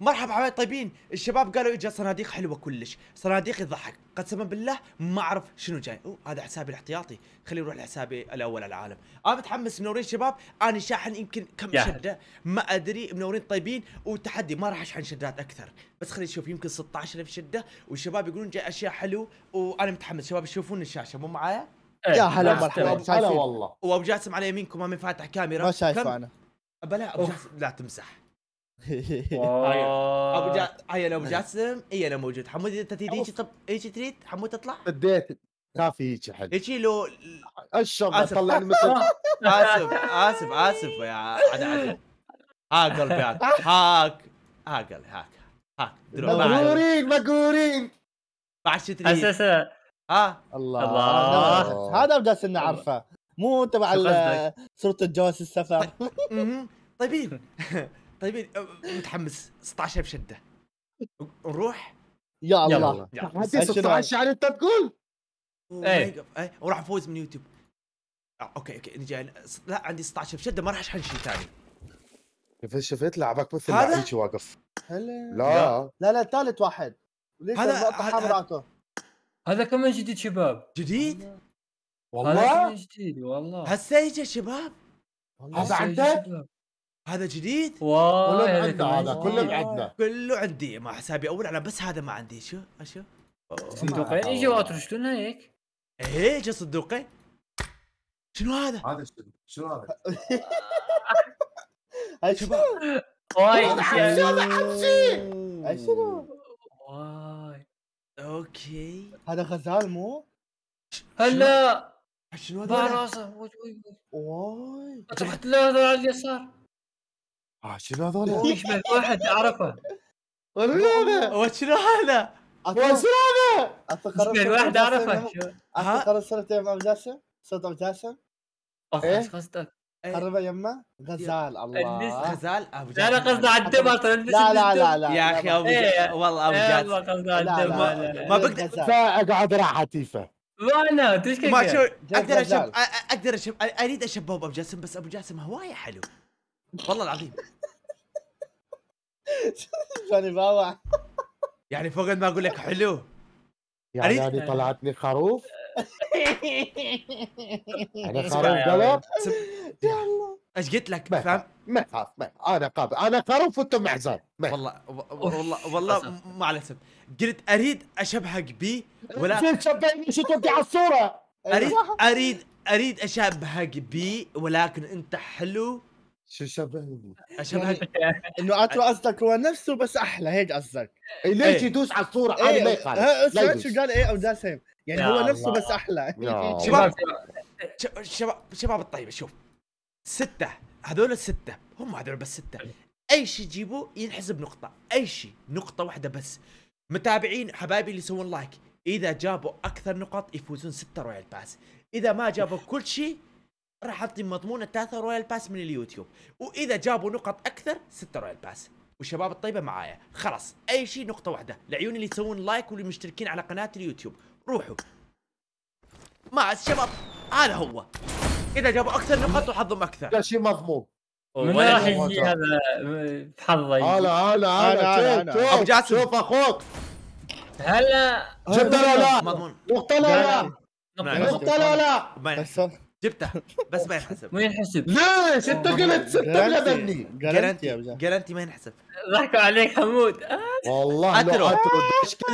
مرحبا حبايب طيبين الشباب قالوا اجا صناديق حلوه كلش صناديق يضحك قسما بالله ما اعرف شنو جاي أوه هذا حسابي الاحتياطي خلي نروح لحسابي الاول على العالم انا متحمس منورين شباب انا شاحن يمكن كم شده ما ادري منورين طيبين وتحدي ما راح اشحن شدات اكثر بس خلي نشوف يمكن 16000 شده والشباب يقولون جاي اشياء حلو وانا متحمس شباب تشوفون الشاشه مو معايا إيه. يا هلا مرحبا هلا والله وابو جاسم على يمينكم ما فاتح كاميرا ما شايفه انا بلا لا تمسح ابو جاسم هاي انا ابو جاسم اي انا موجود حمود انت تريد هيك طب هيك تريد حمود تطلع بديت كافي هيك حد هيك لو اشرب اطلع مثل اسف اسف اسف يا عاد عدا هاك بياك هاك هاكل هاك هاك مقهورين مقهورين بعد شو تريد اساسا ها الله الله هذا ابو جاسم نعرفه مو تبع صوره الجواز السفر طيب، طيبين طيب متحمس 16 بشده نروح يا الله 16 يعني انت تقول إيه. ايه وراح افوز من يوتيوب آه، اوكي اوكي نجي لا عندي 16 بشده ما راح اشحن شيء ثاني شفت شفت لعبك مثل هذا واقف لا لا لا ثالث واحد هذا حمراته هذا كمان جديد شباب جديد والله جديد والله هسه يجي شباب هذا عندك هذا جديد؟ والله عندنا هذا كله عندنا كله عندي مع حسابي اول انا بس هذا ما عندي شو شو صندوقين اجوات شلون هيك؟ ايه جا صندوقين شنو هذا؟ هذا شنو هذا؟ هاي شباب واي هاي شنو؟ واي اوكي هذا غزال مو؟ هلا شنو هذا؟ واي تحت هذا على اليسار اه شنو هذول؟ يشبه واحد اعرفه شنو هذا؟ وشنو هذا؟ وشنو هذا؟ يشبه واحد اعرفه اتذكر صرت سنتين ابو جاسم صرت ابو جاسم ايش قصدك قرب يمه غزال الله غزال ابو جاسم انا قصدي على الدم إيه. إيه، لا لا لا لا يا اخي ابو جاسم والله ابو جاسم ما بقدر اقعد راحه تيفه وانا ما شو اقدر اشب اقدر اشب اريد اشبه ابو جاسم بس ابو جاسم هوايه حلو والله العظيم جوني يعني باوع يعني فوق ما اقول لك حلو يعني هذه طلعت لي خروف يعني خروف قلب ايش قلت لك فاهم ما تخاف انا قابل انا خروف وانتم محزن والله والله والله ما على سب قلت اريد اشبهك بي ولا شبهني شو تودي على الصوره اريد أيوة. اريد اريد اشبهك بي ولكن انت حلو شو شبه آه، شبه يعني, يعني انه عطوا قصدك هو نفسه بس احلى هيك قصدك إيه، ليش إيه. يدوس على الصوره إيه، عادي ما يخالف سمعت شو قال ايه او داسم يعني هو نفسه بس احلى يعني شباب شباب شباب الطيبه شوف سته هذول السته هم هذول بس سته اي شيء يجيبوا ينحسب نقطه اي شيء نقطه واحده بس متابعين حبايبي اللي يسوون لايك اذا جابوا اكثر نقط يفوزون سته رويال باس اذا ما جابوا كل شيء راح اعطي مضمون الثلاثه رويال باس من اليوتيوب واذا جابوا نقط اكثر سته رويال باس والشباب الطيبه معايا خلاص اي شيء نقطه واحده لعيون اللي يسوون لايك واللي مشتركين على قناه اليوتيوب روحوا مع الشباب هذا هو اذا جابوا اكثر نقط وحظهم اكثر لا شيء مضمون من راح يجي هذا حظي؟ هلا هلا هلا ابو جاسم شوف اخوك هلا جبت لا لا مضمون نقطه لا لا نقطه لا لا جبتها بس ما ينحسب ما ينحسب لا ستة قلت ستة قلبني جارنتي جارنتي ما ينحسب ضحكوا عليك حمود والله اترو أترو.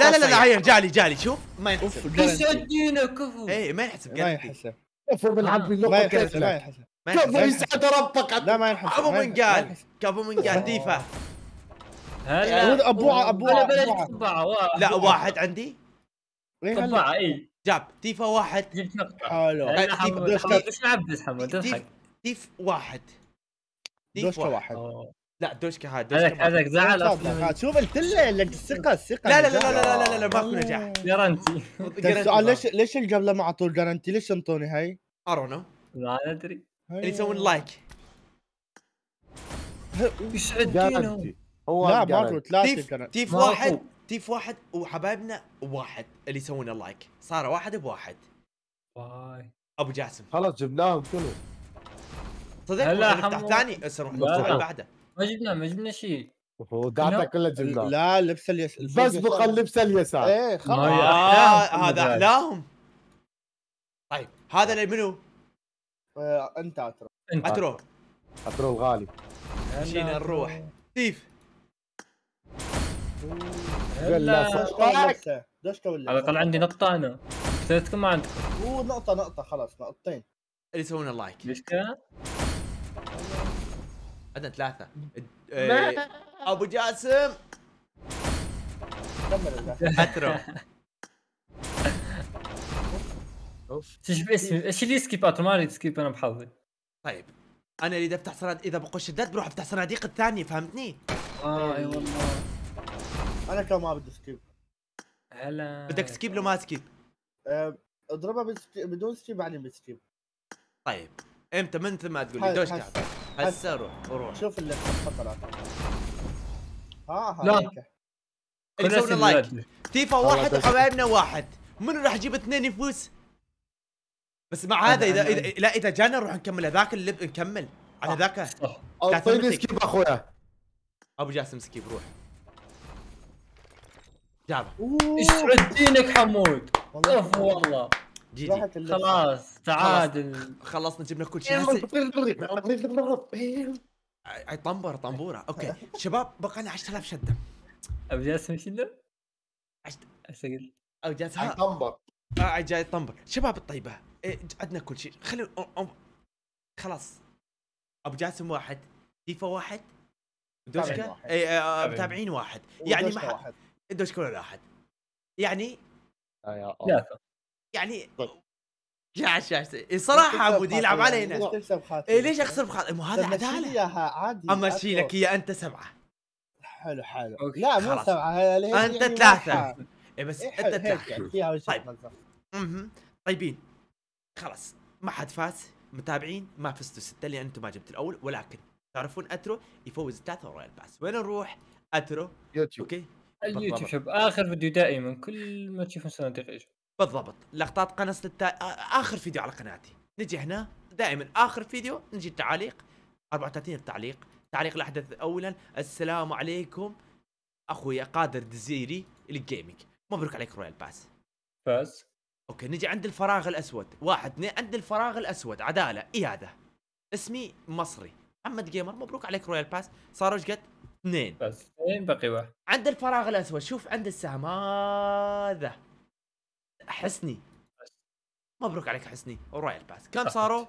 لا لا لا لا عيل جالي جالي شوف ما ينحسب بس ادينا كفو اي آه. ما ينحسب ما ينحسب كفو بالعب باللغه كيف لا ينحسب كفو يسعد ربك لا ما ينحسب ابو من قال كفو من قال ديفا هلا ابوعه ابوعه لا واحد عندي طبعا إيه، اي جاب تيفا واحد حلو ايش لعب بس حمد تيف واحد تيف دوشكا واحد لا دوشكا هاد هذاك هذاك زعل شوف قلت لك الثقه الثقه لا لا لا لا لا لا في نجاح جرانتي طيب، السؤال ليش ليش القبله ما عطوا الجرانتي ليش انطوني هاي؟ ارونو ما ادري اللي يسوون لايك يسعد هو لا ماكو ثلاثه تيف واحد تيف واحد وحبايبنا واحد اللي يسوون لايك صار واحد بواحد باي ابو جاسم خلاص جبناهم كلهم صدق هلا نفتح ثاني هسه نروح نفتح اللي بعده ما جبنا ما جبنا شيء وقعدنا كلها جبنا لا لبس اليسار بس بقى اللبس اليسار ايه خلاص آه، هذا احلاهم طيب هذا اللي منو؟ إيه، انت اترو انت اترو اترو الغالي خلينا نروح تيف لا دشكا ولا على الاقل عندي نقطة انا سيرتكم ما عندكم اوه نقطة نقطة خلاص نقطتين اللي يسوون اللايك دشكا عندنا ثلاثة إيه، ابو جاسم كمل اوف شوف اسمي ايش اللي سكيب ما اريد سكيب انا بحظي طيب انا اريد افتح صناديق اذا بقول شدات بروح افتح صناديق الثانية فهمتني؟ اه اي والله انا كان ما بدي سكيب هلا بدك سكيب لو ما سكيب آه، اضربها بدون سكيب بعدين بسكيب طيب امتى مثل ما تقول لي دوش كعب هسه روح روح شوف اللي فقرات ها ها لا اللي سوينا لايك تيفا واحد وحبايبنا واحد منو راح يجيب اثنين يفوز؟ بس مع هذا اذا اذا لا اذا جانا نروح نكمل هذاك اللي نكمل على آه. ذاك اعطيني سكيب اخويا ابو جاسم سكيب روح جابها يسعد دينك حمود اوف والله جي جي خلاص تعادل خلصنا جبنا كل شيء اي طنبر طنبوره اوكي شباب بقى لنا 10000 شده ابو جاسم ايش اسجل او جاسم اي طنبر اه جاي طنبر شباب الطيبه إيه، عندنا كل شيء خلوا خلاص ابو جاسم واحد فيفا واحد دوشكا إيه، آه، متابعين واحد يعني ما الدوج كوين احد؟ يعني يعني طيب. جعش جعش الصراحة ابو دي يلعب علينا يعني إيه ليش اخسر بخاطر مو هذا عداله عادي اما اشيل لك انت سبعه حلو حلو أوكي. لا مو سبعه انت يعني ثلاثه اي بس إيه انت ثلاثه يعني، طيب طيبين خلاص ما حد فاز متابعين ما فزتوا سته لان انتم ما جبتوا الاول ولكن تعرفون اترو يفوز ثلاثة ورايال باس وين نروح؟ اترو يوتيوب اوكي اليوتيوب شوف اخر فيديو دائما كل ما تشوفون صناديق يجوا بالضبط لقطات قناه التا... اخر فيديو على قناتي نجي هنا دائما اخر فيديو نجي التعليق 34 التعليق تعليق الاحدث اولا السلام عليكم اخوي قادر دزيري الجيمنج مبروك عليك رويال باس باس اوكي نجي عند الفراغ الاسود واحد اثنين عند الفراغ الاسود عداله اياده اسمي مصري محمد جيمر مبروك عليك رويال باس صار ايش قد اثنين بس اثنين باقي واحد عند الفراغ الاسود شوف عند السهم هذا حسني مبروك عليك حسني ورويال باس كم صاروا؟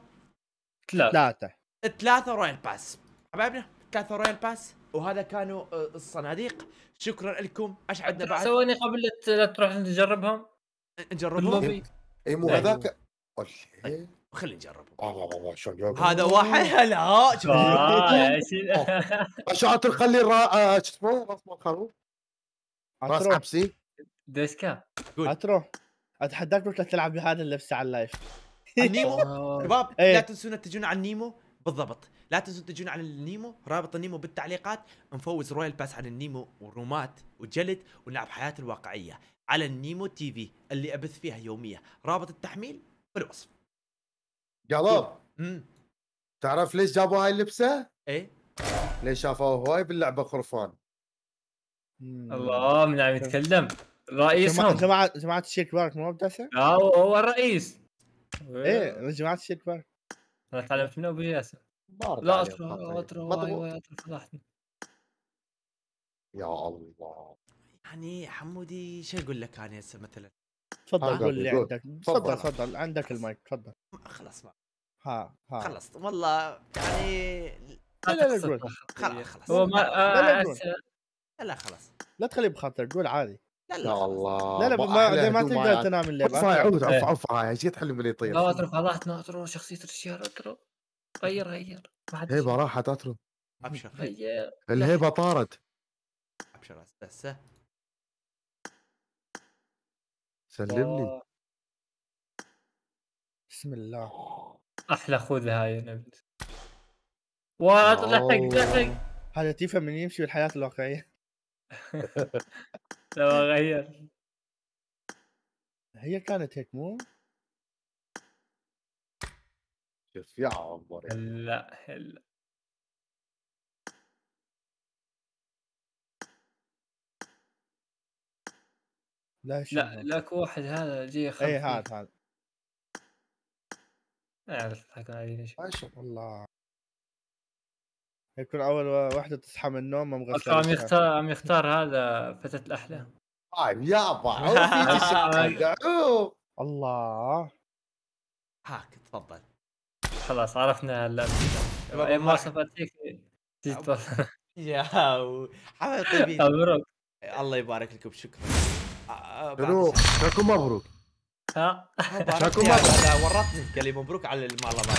ثلاثة ثلاثة رويال باس حبايبنا ثلاثة رويال باس وهذا كانوا الصناديق شكرا لكم اشعدنا بعد سواني قبل لا تروح نجربهم نجربهم اي مو هذاك خلينا نجرب آه، آه، آه، هذا واحد هلا شاطر خلي شو اسمه راس الخروف راس عبسي ديسكا اتروح اتحداك تروح تلعب بهذا اللبس على اللايف نيمو شباب إيه. لا تنسون تجون على النيمو بالضبط لا تنسون تجون على النيمو رابط النيمو بالتعليقات نفوز رويال باس على النيمو ورومات وجلد ونلعب حياة الواقعيه على النيمو تي في اللي ابث فيها يوميا رابط التحميل في الوصف قلب تعرف ليش جابوا هاي اللبسه؟ ايه ليش شافوها هواي باللعبه خرفان الله من عم يتكلم رئيسهم جماعه جماعه الشيك بارك مو بدسة؟ لا آه، هو الرئيس ايه جماعه الشيك بارك انا تعلمت منه ابو ياسر لا اطرد أيوة، يا الله يعني حمودي شو اقول لك انا هسه مثلا تفضل قول اللي عندك تفضل تفضل عندك المايك تفضل خلاص ما ها ها خلصت والله يعني لا لا لا قول خلاص هو ما آه، لا لا خلاص لا تخلي بخاطر قول عادي لا لا والله لا لا ما, ما تقدر تنام الليل عفوا عود عفوا إيه. عفوا جيت حلم اللي يطير لا اترك راحت اترو شخصيه الشهر اترو غير غير هيبه راحت اترو ابشر الهيبه طارت ابشر هسه سلم لي بسم الله احلى خوذة هاي نبت لحق لحق هذا تفهم من يمشي بالحياه الواقعيه لو غير هي كانت هيك مو؟ شوف يا عمر هلا هلا لا لا لك واحد هذا جي إيه، خلفي اي هذا هذا تضحكون علي ليش عايشك والله يكون اول واحدة تصحى من النوم مغسلة عم يختار عم يختار هذا فتاة الاحلام طيب يابا الله هاك تفضل خلاص عرفنا اللعبة إيه، ما صفتك يا حبايب طيبين مبروك الله يبارك لكم شكرا مبروك لكم مبروك ها يعني ورطني قال لي مبروك على المعلمات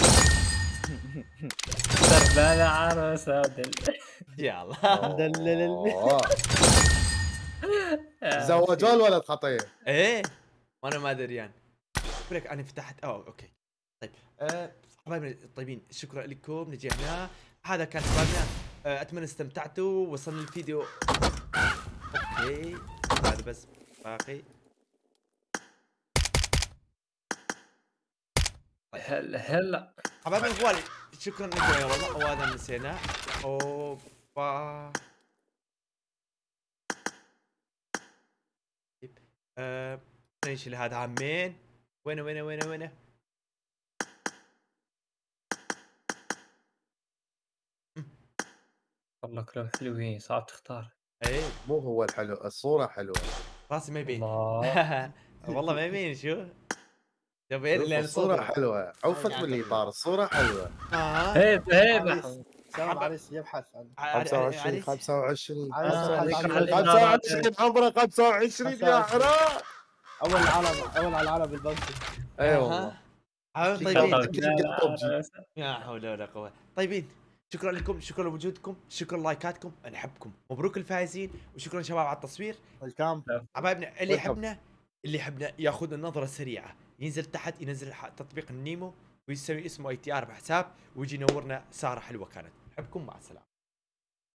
عروسة عروس يلا مدلل زوجوه الولد خطير ايه وانا ما ادري يعني بريك انا فتحت اوه اوكي طيب حبايبنا أه، الطيبين شكرا لكم نجي هنا هذا كان حبايبنا أه، اتمنى استمتعتوا وصلنا الفيديو اوكي هذا بس باقي هلا هلا حبايبي اخواني شكرا لكم يا والله وهذا نسينا اوبا طيب، ااا آه، نشيل هذا عمين وين وين وين وين والله كلهم حلوين صعب تختار اي مو هو الحلو الصورة حلوة راسي ما يبين والله ما يبين شو طب ايه الصورة حلوة عفت من الاطار الصورة حلوة هيبة هيبة سلام عريس يبحث عن 25 25 25 عمره 25 يا حرام اول علم اول على العلم اي أيوة والله طيبين يا حول ولا قوه طيبين شكرا لكم شكرا لوجودكم شكرا لايكاتكم نحبكم مبروك الفائزين وشكرا شباب على التصوير الكام حبايبنا اللي يحبنا اللي يحبنا ياخذ النظره السريعه ينزل تحت ينزل تطبيق النيمو ويسوي اسمه اي تي ار بحساب ويجي ينورنا ساره حلوه كانت احبكم مع السلامه